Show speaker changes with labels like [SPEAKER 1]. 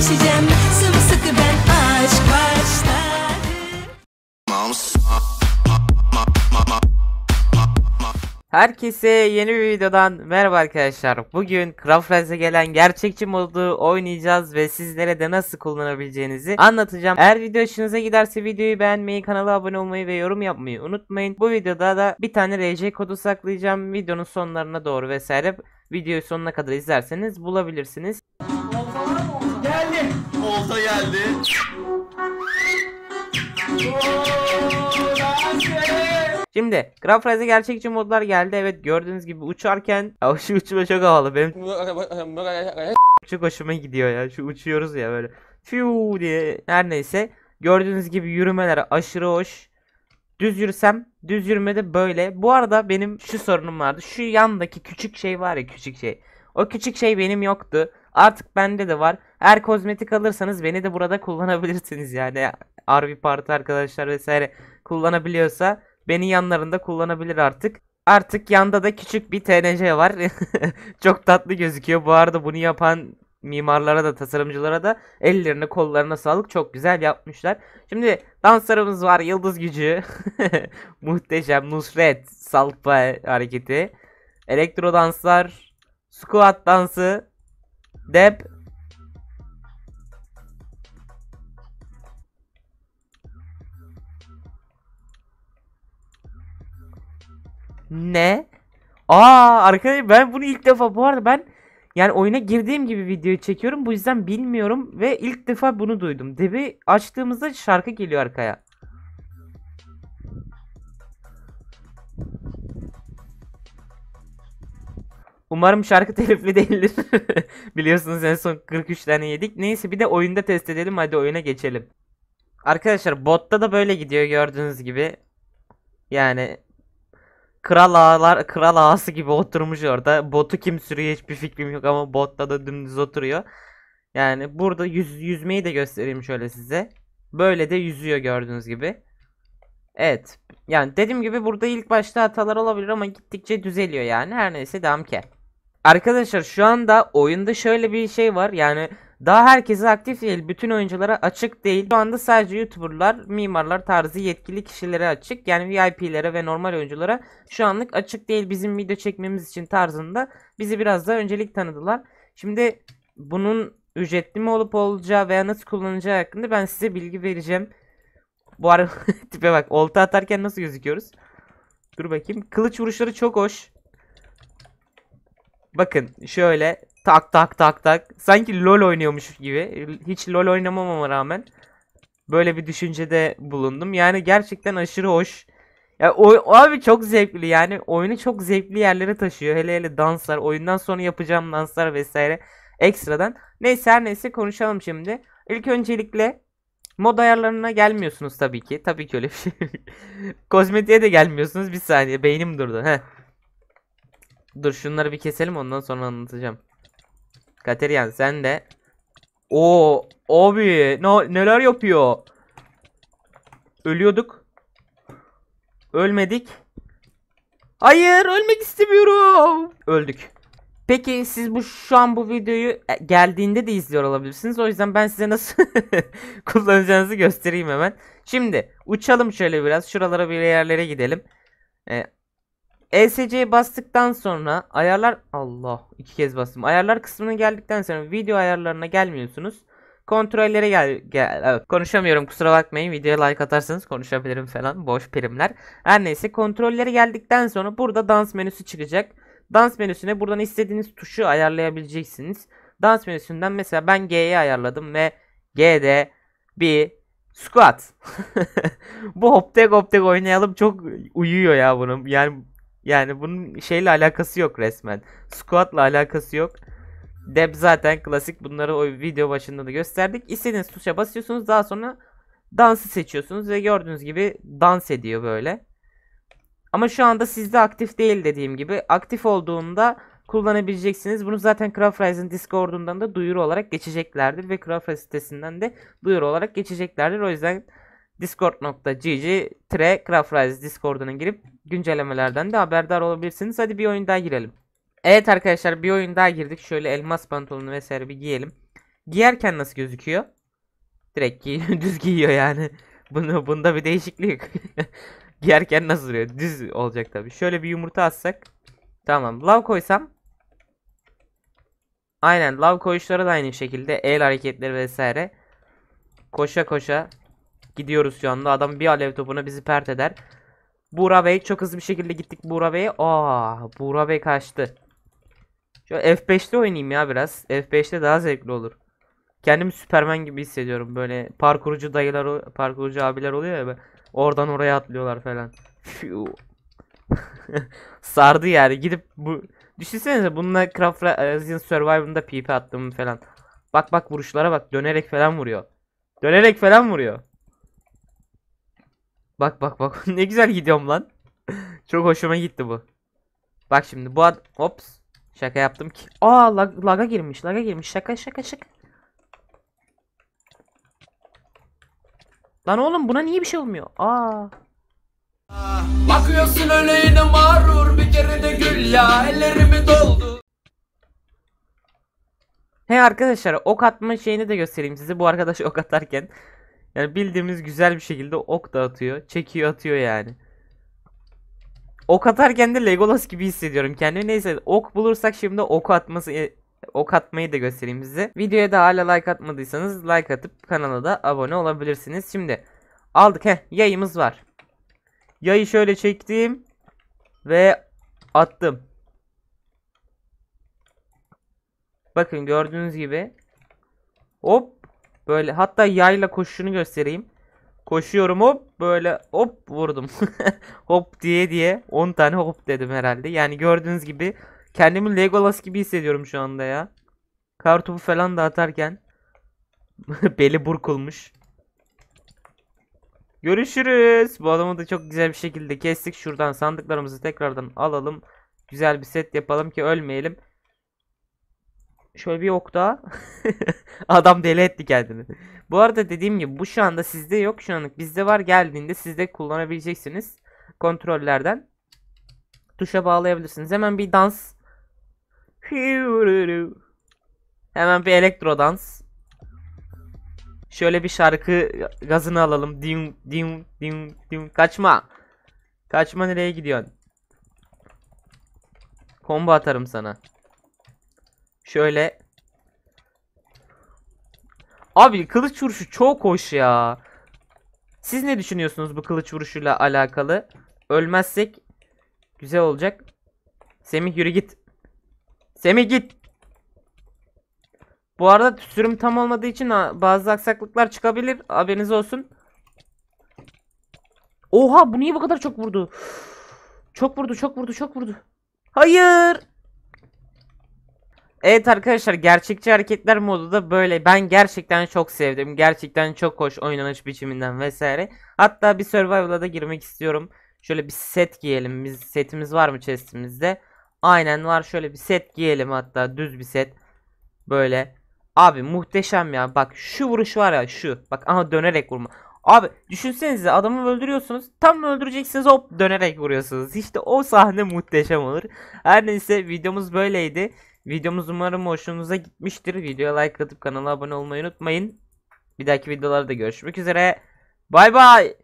[SPEAKER 1] iyileşeceğim Sımsıkı ben aşk Herkese yeni bir videodan merhaba arkadaşlar. Bugün Craft gelen gerçekçi modu oynayacağız ve sizlere de nasıl kullanabileceğinizi anlatacağım. Eğer video hoşunuza giderse videoyu beğenmeyi, kanala abone olmayı ve yorum yapmayı unutmayın. Bu videoda da bir tane RC kodu saklayacağım. Videonun sonlarına doğru vesaire videoyu sonuna kadar izlerseniz bulabilirsiniz olta geldi. Şimdi Grafrize gerçekçi modlar geldi. Evet gördüğünüz gibi uçarken ya şu uçma çok havalı benim. çok hoşuma gidiyor ya. Şu uçuyoruz ya böyle. Fiu diye. Her neyse. Gördüğünüz gibi yürümeler aşırı hoş. Düz yürüsem düz yürümede böyle. Bu arada benim şu sorunum vardı. Şu yandaki küçük şey var ya küçük şey. O küçük şey benim yoktu. Artık bende de var. Eğer kozmetik alırsanız beni de burada kullanabilirsiniz yani. RV Parti arkadaşlar vesaire kullanabiliyorsa beni yanlarında kullanabilir artık. Artık yanda da küçük bir TNC var. Çok tatlı gözüküyor. Bu arada bunu yapan mimarlara da tasarımcılara da ellerine kollarına sağlık çok güzel yapmışlar. Şimdi danslarımız var yıldız gücü muhteşem Nusret salpa hareketi elektro danslar squat dansı dep Ne? Aa arkadaşlar ben bunu ilk defa bu arada ben yani oyuna girdiğim gibi videoyu çekiyorum. Bu yüzden bilmiyorum ve ilk defa bunu duydum. Debi açtığımızda şarkı geliyor arkaya. Umarım şarkı telifli değildir. Biliyorsunuz en son 43 tane yedik. Neyse bir de oyunda test edelim. Hadi oyuna geçelim. Arkadaşlar botta da böyle gidiyor gördüğünüz gibi. Yani kral ağalar kral ağası gibi oturmuş orada. Botu kim sürüyor hiçbir fikrim yok ama botta da dümdüz oturuyor. Yani burada yüz, yüzmeyi de göstereyim şöyle size. Böyle de yüzüyor gördüğünüz gibi. Evet. Yani dediğim gibi burada ilk başta hatalar olabilir ama gittikçe düzeliyor yani. Her neyse damke. Arkadaşlar şu anda oyunda şöyle bir şey var. Yani daha herkese aktif değil, bütün oyunculara açık değil. Şu anda sadece YouTuber'lar, mimarlar tarzı yetkili kişilere açık. Yani VIP'lere ve normal oyunculara şu anlık açık değil bizim video çekmemiz için tarzında. Bizi biraz daha öncelik tanıdılar. Şimdi bunun ücretli mi olup olacağı veya nasıl kullanacağı hakkında ben size bilgi vereceğim. Bu arada tipe bak olta atarken nasıl gözüküyoruz? Dur bakayım. Kılıç vuruşları çok hoş. Bakın şöyle Tak tak tak tak. Sanki LoL oynuyormuş gibi. Hiç LoL oynamamama rağmen böyle bir düşüncede bulundum. Yani gerçekten aşırı hoş. Ya o abi çok zevkli yani oyunu çok zevkli yerlere taşıyor. Hele hele danslar, oyundan sonra yapacağım danslar vesaire ekstradan. Neyse her neyse konuşalım şimdi. İlk öncelikle mod ayarlarına gelmiyorsunuz tabii ki. Tabii ki öyle bir şey. Kozmetiğe de gelmiyorsunuz. Bir saniye beynim durdu. Heh. Dur şunları bir keselim ondan sonra anlatacağım. Katerian sen de. O abi ne, neler yapıyor? Ölüyorduk. Ölmedik. Hayır ölmek istemiyorum. Öldük. Peki siz bu şu an bu videoyu e, geldiğinde de izliyor olabilirsiniz. O yüzden ben size nasıl kullanacağınızı göstereyim hemen. Şimdi uçalım şöyle biraz. Şuralara bir yerlere gidelim. Ee, ESC'ye bastıktan sonra ayarlar Allah iki kez bastım. Ayarlar kısmına geldikten sonra video ayarlarına gelmiyorsunuz. Kontrollere gel, gel evet, konuşamıyorum kusura bakmayın videoya like atarsanız konuşabilirim falan boş primler. Her neyse kontrollere geldikten sonra burada dans menüsü çıkacak. Dans menüsüne buradan istediğiniz tuşu ayarlayabileceksiniz. Dans menüsünden mesela ben G'yi ayarladım ve G'de bir squat. Bu hoptek hoptek oynayalım çok uyuyor ya bunun. Yani yani bunun şeyle alakası yok resmen. Squat'la alakası yok. Deb zaten klasik bunları o video başında da gösterdik. İstediğiniz tuşa basıyorsunuz daha sonra dansı seçiyorsunuz ve gördüğünüz gibi dans ediyor böyle. Ama şu anda sizde aktif değil dediğim gibi. Aktif olduğunda kullanabileceksiniz. Bunu zaten Craft Discord'undan da duyuru olarak geçeceklerdir ve Craft sitesinden de duyuru olarak geçeceklerdir. O yüzden discord.gg tre Craftrise Discord'una girip güncellemelerden de haberdar olabilirsiniz. Hadi bir oyun daha girelim. Evet arkadaşlar bir oyun daha girdik. Şöyle elmas pantolonu vesaire bir giyelim. Giyerken nasıl gözüküyor? Direkt giy düz giyiyor yani. Bunu, bunda bir değişiklik Giyerken nasıl duruyor? Düz olacak tabii. Şöyle bir yumurta atsak. Tamam. Love koysam. Aynen love koyuşları da aynı şekilde. El hareketleri vesaire. Koşa koşa Gidiyoruz şu anda. Adam bir alev topuna bizi pert eder. Buğra Bey çok hızlı bir şekilde gittik Buğra Bey'e. Aa ah, Buğra Bey kaçtı. Şu F5'te oynayayım ya biraz. F5'te daha zevkli olur. Kendimi Süpermen gibi hissediyorum. Böyle parkurcu dayılar, parkurcu abiler oluyor ya. Böyle. Oradan oraya atlıyorlar falan. Sardı yani. Gidip bu... Düşünsenize bununla Craft Rising e, Survivor'ında PP attım falan. Bak bak vuruşlara bak. Dönerek falan vuruyor. Dönerek falan vuruyor. Bak bak bak. ne güzel gidiyorum lan. Çok hoşuma gitti bu. Bak şimdi bu ad... Ops. Şaka yaptım ki. Aa lag, laga girmiş. Laga girmiş. Şaka şaka şaka. Lan oğlum buna niye bir şey olmuyor? Aa. Bakıyorsun öyle yine mağrur bir kere de gül ya ellerimi doldu. He arkadaşlar ok atma şeyini de göstereyim size bu arkadaş ok atarken. Yani bildiğimiz güzel bir şekilde ok da atıyor. Çekiyor atıyor yani. Ok atarken de Legolas gibi hissediyorum kendimi. Neyse ok bulursak şimdi ok atması e, ok atmayı da göstereyim size. Videoya da hala like atmadıysanız like atıp kanala da abone olabilirsiniz. Şimdi aldık he yayımız var. Yayı şöyle çektim ve attım. Bakın gördüğünüz gibi hop Böyle hatta yayla koşuşunu göstereyim. Koşuyorum hop böyle hop vurdum. hop diye diye 10 tane hop dedim herhalde. Yani gördüğünüz gibi kendimi Legolas gibi hissediyorum şu anda ya. Kartopu falan da atarken beli burkulmuş. Görüşürüz. Bu adamı da çok güzel bir şekilde kestik. Şuradan sandıklarımızı tekrardan alalım. Güzel bir set yapalım ki ölmeyelim. Şöyle bir ok daha. Adam deli etti kendini. Bu arada dediğim gibi bu şu anda sizde yok şu anlık. Bizde var geldiğinde sizde kullanabileceksiniz. Kontrollerden. Tuşa bağlayabilirsiniz. Hemen bir dans. Hemen bir elektro dans. Şöyle bir şarkı gazını alalım. Dim dim dim dim. Kaçma. Kaçma nereye gidiyorsun? Komba atarım sana. Şöyle. Abi kılıç vuruşu çok hoş ya. Siz ne düşünüyorsunuz bu kılıç vuruşuyla alakalı? Ölmezsek güzel olacak. Semih yürü git. Semih git. Bu arada sürüm tam olmadığı için bazı aksaklıklar çıkabilir. Haberiniz olsun. Oha bu niye bu kadar çok vurdu? Çok vurdu, çok vurdu, çok vurdu. Hayır. Evet arkadaşlar gerçekçi hareketler modu da böyle. Ben gerçekten çok sevdim. Gerçekten çok hoş oynanış biçiminden vesaire. Hatta bir survival'a da girmek istiyorum. Şöyle bir set giyelim. Biz setimiz var mı chestimizde? Aynen var. Şöyle bir set giyelim hatta düz bir set. Böyle. Abi muhteşem ya. Bak şu vuruş var ya şu. Bak aha dönerek vurma. Abi düşünsenize adamı öldürüyorsunuz. Tam öldüreceksiniz hop dönerek vuruyorsunuz. İşte o sahne muhteşem olur. Her neyse videomuz böyleydi. Videomuz umarım hoşunuza gitmiştir. Videoya like atıp kanala abone olmayı unutmayın. Bir dahaki videolarda görüşmek üzere. Bay bay.